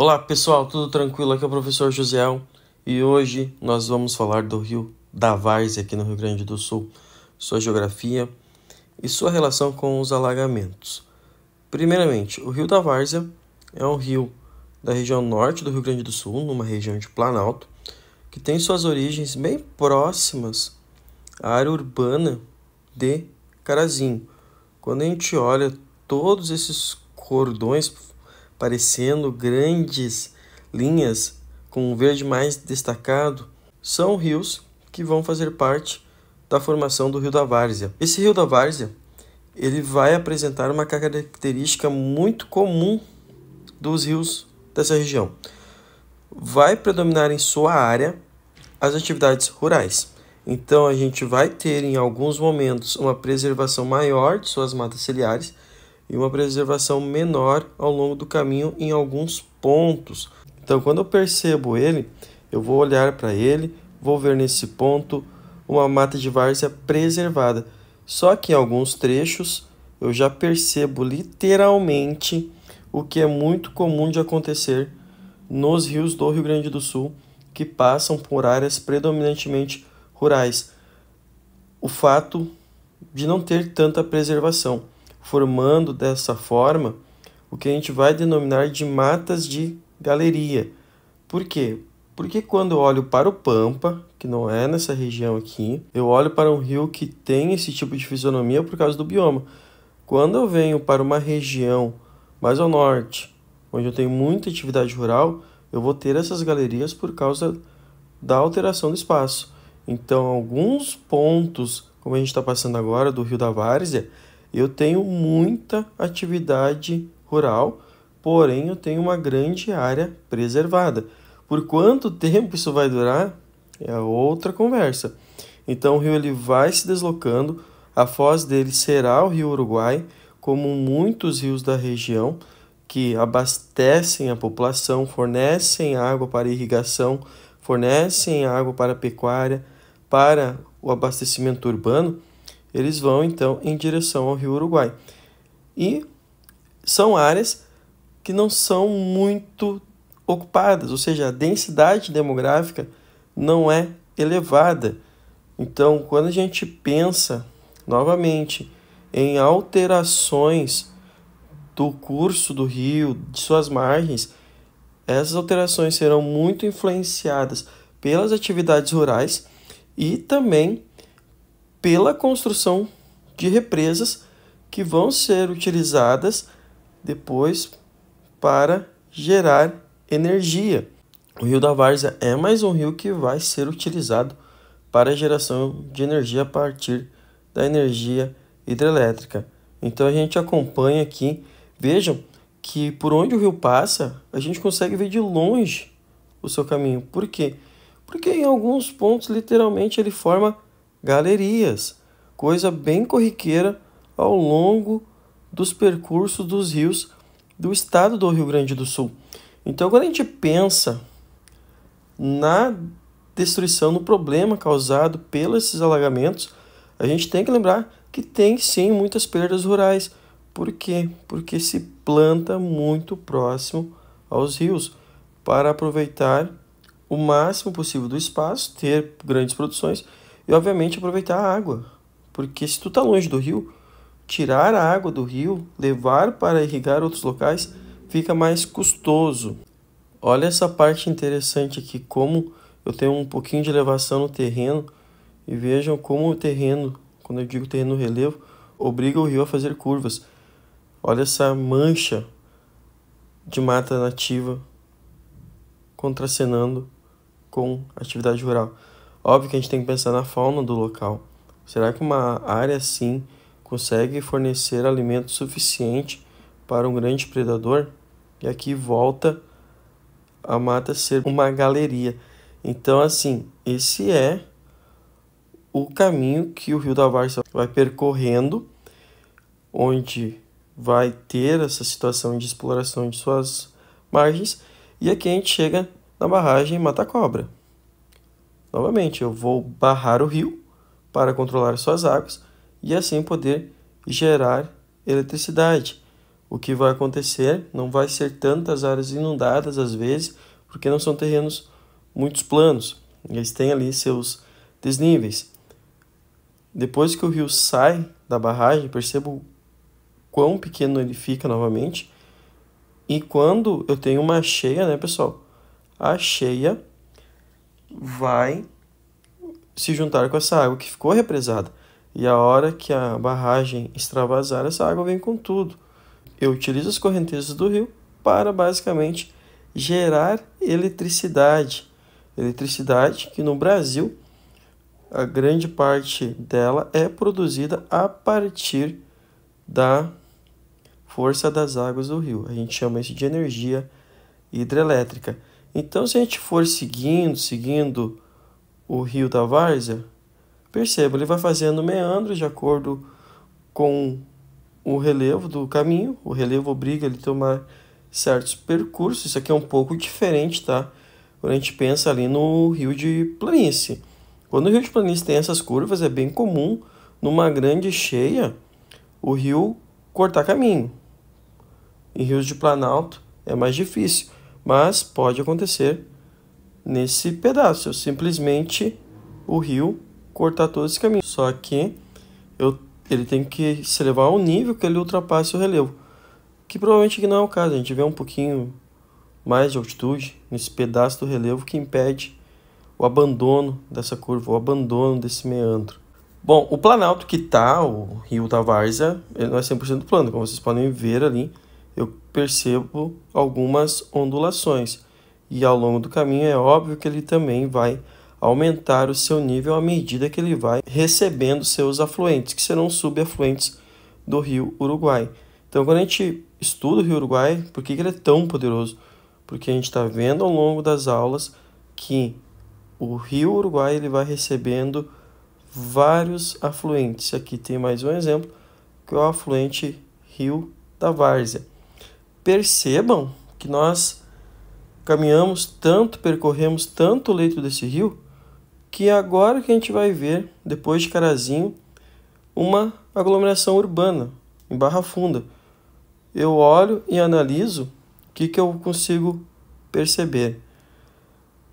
Olá pessoal, tudo tranquilo? Aqui é o professor Josiel e hoje nós vamos falar do rio da Várzea aqui no Rio Grande do Sul, sua geografia e sua relação com os alagamentos. Primeiramente, o rio da Várzea é um rio da região norte do Rio Grande do Sul, numa região de Planalto, que tem suas origens bem próximas à área urbana de Carazinho. Quando a gente olha todos esses cordões parecendo grandes linhas com um verde mais destacado, são rios que vão fazer parte da formação do Rio da Várzea. Esse Rio da Várzea, ele vai apresentar uma característica muito comum dos rios dessa região. Vai predominar em sua área as atividades rurais. Então a gente vai ter em alguns momentos uma preservação maior de suas matas ciliares, e uma preservação menor ao longo do caminho em alguns pontos. Então, quando eu percebo ele, eu vou olhar para ele, vou ver nesse ponto uma mata de várzea preservada. Só que em alguns trechos eu já percebo literalmente o que é muito comum de acontecer nos rios do Rio Grande do Sul, que passam por áreas predominantemente rurais. O fato de não ter tanta preservação formando dessa forma o que a gente vai denominar de matas de galeria. Por quê? Porque quando eu olho para o Pampa, que não é nessa região aqui, eu olho para um rio que tem esse tipo de fisionomia por causa do bioma. Quando eu venho para uma região mais ao norte, onde eu tenho muita atividade rural, eu vou ter essas galerias por causa da alteração do espaço. Então, alguns pontos, como a gente está passando agora do Rio da Várzea, eu tenho muita atividade rural, porém eu tenho uma grande área preservada. Por quanto tempo isso vai durar? É outra conversa. Então o rio ele vai se deslocando, a foz dele será o rio Uruguai, como muitos rios da região que abastecem a população, fornecem água para irrigação, fornecem água para pecuária, para o abastecimento urbano eles vão então em direção ao rio Uruguai. E são áreas que não são muito ocupadas, ou seja, a densidade demográfica não é elevada. Então, quando a gente pensa novamente em alterações do curso do rio, de suas margens, essas alterações serão muito influenciadas pelas atividades rurais e também pela construção de represas que vão ser utilizadas depois para gerar energia. O Rio da Várzea é mais um rio que vai ser utilizado para a geração de energia a partir da energia hidrelétrica. Então a gente acompanha aqui, vejam que por onde o rio passa, a gente consegue ver de longe o seu caminho. Por quê? Porque em alguns pontos literalmente ele forma galerias, coisa bem corriqueira ao longo dos percursos dos rios do estado do Rio Grande do Sul. Então, quando a gente pensa na destruição, no problema causado pelos alagamentos, a gente tem que lembrar que tem sim muitas perdas rurais. Por quê? Porque se planta muito próximo aos rios para aproveitar o máximo possível do espaço, ter grandes produções e obviamente aproveitar a água, porque se tu tá longe do rio, tirar a água do rio, levar para irrigar outros locais, fica mais custoso. Olha essa parte interessante aqui, como eu tenho um pouquinho de elevação no terreno e vejam como o terreno, quando eu digo terreno relevo, obriga o rio a fazer curvas. Olha essa mancha de mata nativa contracenando com atividade rural. Óbvio que a gente tem que pensar na fauna do local. Será que uma área assim consegue fornecer alimento suficiente para um grande predador? E aqui volta a mata ser uma galeria. Então, assim, esse é o caminho que o Rio da Varsa vai percorrendo, onde vai ter essa situação de exploração de suas margens. E aqui a gente chega na barragem Mata Cobra. Novamente, eu vou barrar o rio para controlar suas águas e assim poder gerar eletricidade. O que vai acontecer não vai ser tantas áreas inundadas às vezes, porque não são terrenos muito planos. Eles têm ali seus desníveis. Depois que o rio sai da barragem, percebo quão pequeno ele fica novamente. E quando eu tenho uma cheia, né, pessoal? A cheia vai se juntar com essa água que ficou represada. E a hora que a barragem extravasar, essa água vem com tudo. Eu utilizo as correntezas do rio para basicamente gerar eletricidade. Eletricidade que no Brasil a grande parte dela é produzida a partir da força das águas do rio. A gente chama isso de energia hidrelétrica. Então, se a gente for seguindo, seguindo o rio da várzea, é, perceba, ele vai fazendo meandros de acordo com o relevo do caminho. O relevo obriga ele a tomar certos percursos. Isso aqui é um pouco diferente, tá? Quando a gente pensa ali no rio de planície. Quando o rio de planície tem essas curvas, é bem comum, numa grande cheia, o rio cortar caminho. Em rios de planalto é mais difícil mas pode acontecer nesse pedaço. simplesmente o rio cortar todo esse caminho. Só que eu, ele tem que se levar ao nível que ele ultrapasse o relevo. Que provavelmente não é o caso. A gente vê um pouquinho mais de altitude nesse pedaço do relevo que impede o abandono dessa curva, o abandono desse meandro. Bom, o planalto que está, o rio da Varza, é, ele não é 100% plano, como vocês podem ver ali eu percebo algumas ondulações, e ao longo do caminho é óbvio que ele também vai aumentar o seu nível à medida que ele vai recebendo seus afluentes, que serão subafluentes do rio Uruguai. Então, quando a gente estuda o rio Uruguai, por que ele é tão poderoso? Porque a gente está vendo ao longo das aulas que o rio Uruguai ele vai recebendo vários afluentes. Aqui tem mais um exemplo, que é o afluente Rio da Várzea percebam que nós caminhamos tanto, percorremos tanto o leito desse rio, que agora que a gente vai ver, depois de Carazinho, uma aglomeração urbana em Barra Funda. Eu olho e analiso o que, que eu consigo perceber.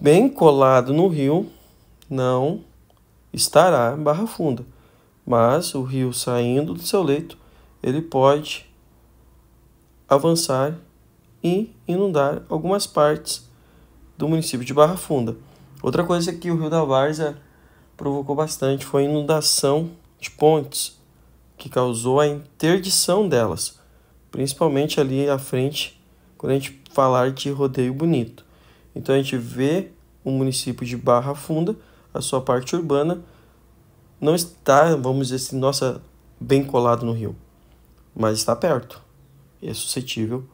Bem colado no rio, não estará Barra Funda, mas o rio saindo do seu leito, ele pode avançar e inundar algumas partes do município de Barra Funda. Outra coisa que o Rio da Várzea provocou bastante foi a inundação de pontes, que causou a interdição delas, principalmente ali à frente, quando a gente falar de rodeio bonito. Então a gente vê o município de Barra Funda, a sua parte urbana, não está, vamos dizer assim, nossa, bem colado no rio, mas está perto é suscetível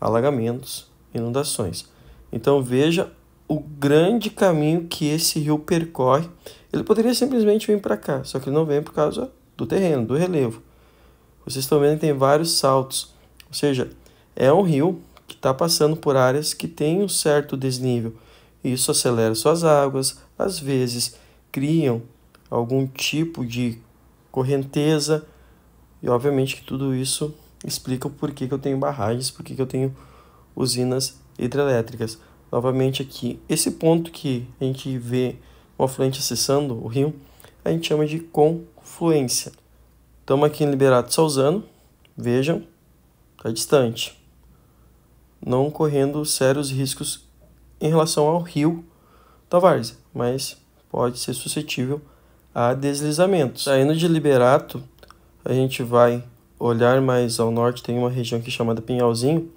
a alagamentos, inundações. Então veja o grande caminho que esse rio percorre. Ele poderia simplesmente vir para cá, só que ele não vem por causa do terreno, do relevo. Vocês estão vendo que tem vários saltos, ou seja, é um rio que está passando por áreas que tem um certo desnível. isso acelera suas águas, às vezes criam algum tipo de correnteza, e obviamente que tudo isso explica o porquê que eu tenho barragens, porquê que eu tenho usinas hidrelétricas. Novamente aqui, esse ponto que a gente vê o afluente acessando o rio, a gente chama de confluência. Estamos aqui em Liberato Salzano, vejam, está distante, não correndo sérios riscos em relação ao rio da Várzea, mas pode ser suscetível a deslizamentos. Saindo de Liberato, a gente vai olhar mais ao norte, tem uma região aqui chamada Pinhalzinho.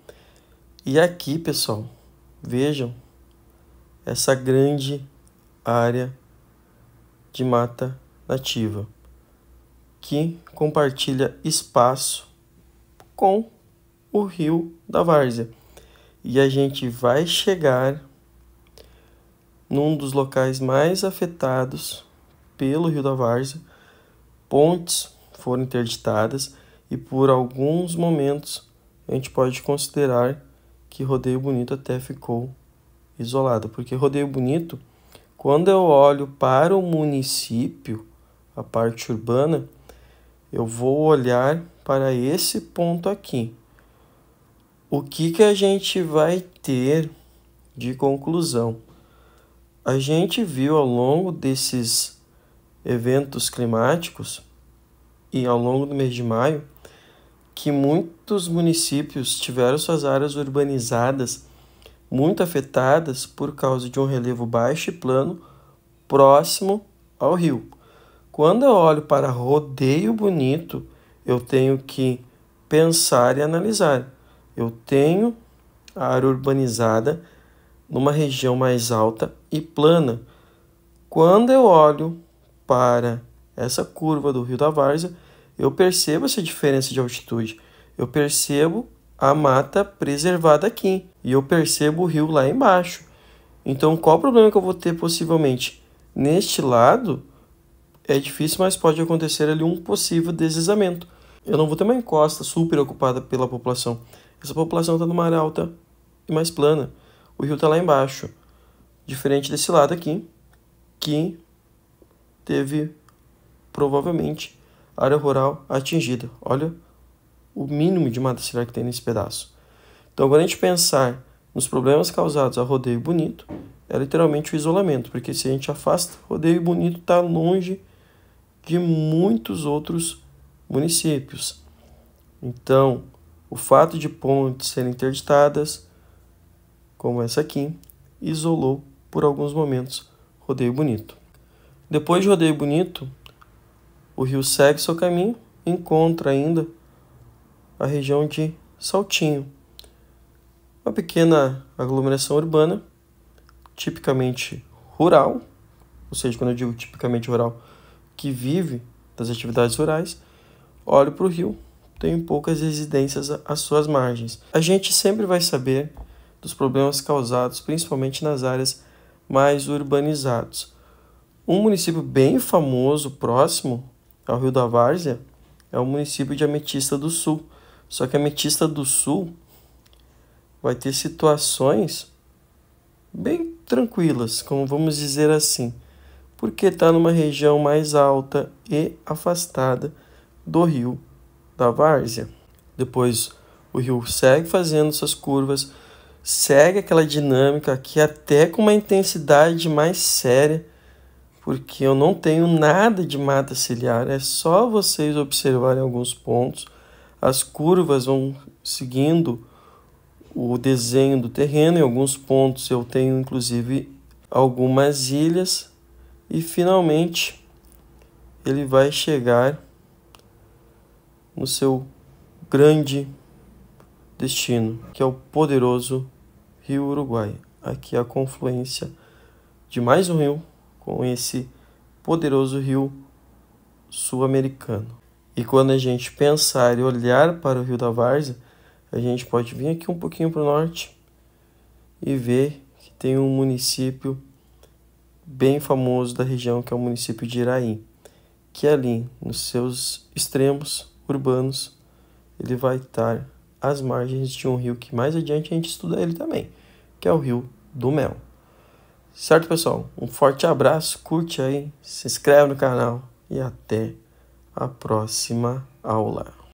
E aqui, pessoal, vejam essa grande área de mata nativa que compartilha espaço com o rio da Várzea. E a gente vai chegar num dos locais mais afetados pelo rio da Várzea. Pontes foram interditadas e por alguns momentos a gente pode considerar que Rodeio Bonito até ficou isolado, porque Rodeio Bonito, quando eu olho para o município, a parte urbana, eu vou olhar para esse ponto aqui. O que que a gente vai ter de conclusão? A gente viu ao longo desses eventos climáticos e ao longo do mês de maio que muitos municípios tiveram suas áreas urbanizadas muito afetadas por causa de um relevo baixo e plano próximo ao rio. Quando eu olho para rodeio bonito, eu tenho que pensar e analisar. Eu tenho a área urbanizada numa região mais alta e plana. Quando eu olho para essa curva do Rio da Várzea, eu percebo essa diferença de altitude. Eu percebo a mata preservada aqui e eu percebo o rio lá embaixo. Então, qual o problema que eu vou ter possivelmente neste lado? É difícil, mas pode acontecer ali um possível deslizamento. Eu não vou ter uma encosta super ocupada pela população. Essa população está numa área alta e mais plana. O rio está lá embaixo. Diferente desse lado aqui, que teve provavelmente área rural atingida. Olha o mínimo de mata ciliar que tem nesse pedaço. Então, quando a gente pensar nos problemas causados a rodeio bonito, é literalmente o isolamento, porque se a gente afasta, rodeio bonito está longe de muitos outros municípios. Então, o fato de pontes serem interditadas, como essa aqui, isolou por alguns momentos rodeio bonito. Depois de rodeio bonito, o rio segue seu caminho e encontra ainda a região de Saltinho, uma pequena aglomeração urbana, tipicamente rural, ou seja, quando eu digo tipicamente rural, que vive das atividades rurais, olha para o rio, tem poucas residências às suas margens. A gente sempre vai saber dos problemas causados, principalmente nas áreas mais urbanizadas. Um município bem famoso próximo ao é Rio da Várzea é o município de Ametista do Sul. Só que Ametista do Sul vai ter situações bem tranquilas, como vamos dizer assim, porque está numa região mais alta e afastada do rio da várzea. Depois o rio segue fazendo suas curvas, segue aquela dinâmica que até com uma intensidade mais séria porque eu não tenho nada de mata ciliar, é só vocês observarem alguns pontos. As curvas vão seguindo o desenho do terreno, em alguns pontos eu tenho inclusive algumas ilhas e finalmente ele vai chegar no seu grande destino, que é o poderoso Rio Uruguai. Aqui é a confluência de mais um rio com esse poderoso rio sul-americano. E quando a gente pensar e olhar para o rio da Várzea, a gente pode vir aqui um pouquinho para o norte e ver que tem um município bem famoso da região, que é o município de Iraí, que ali, nos seus extremos urbanos, ele vai estar às margens de um rio que mais adiante a gente estuda ele também, que é o Rio do Mel. Certo, pessoal? Um forte abraço, curte aí, se inscreve no canal e até a próxima aula.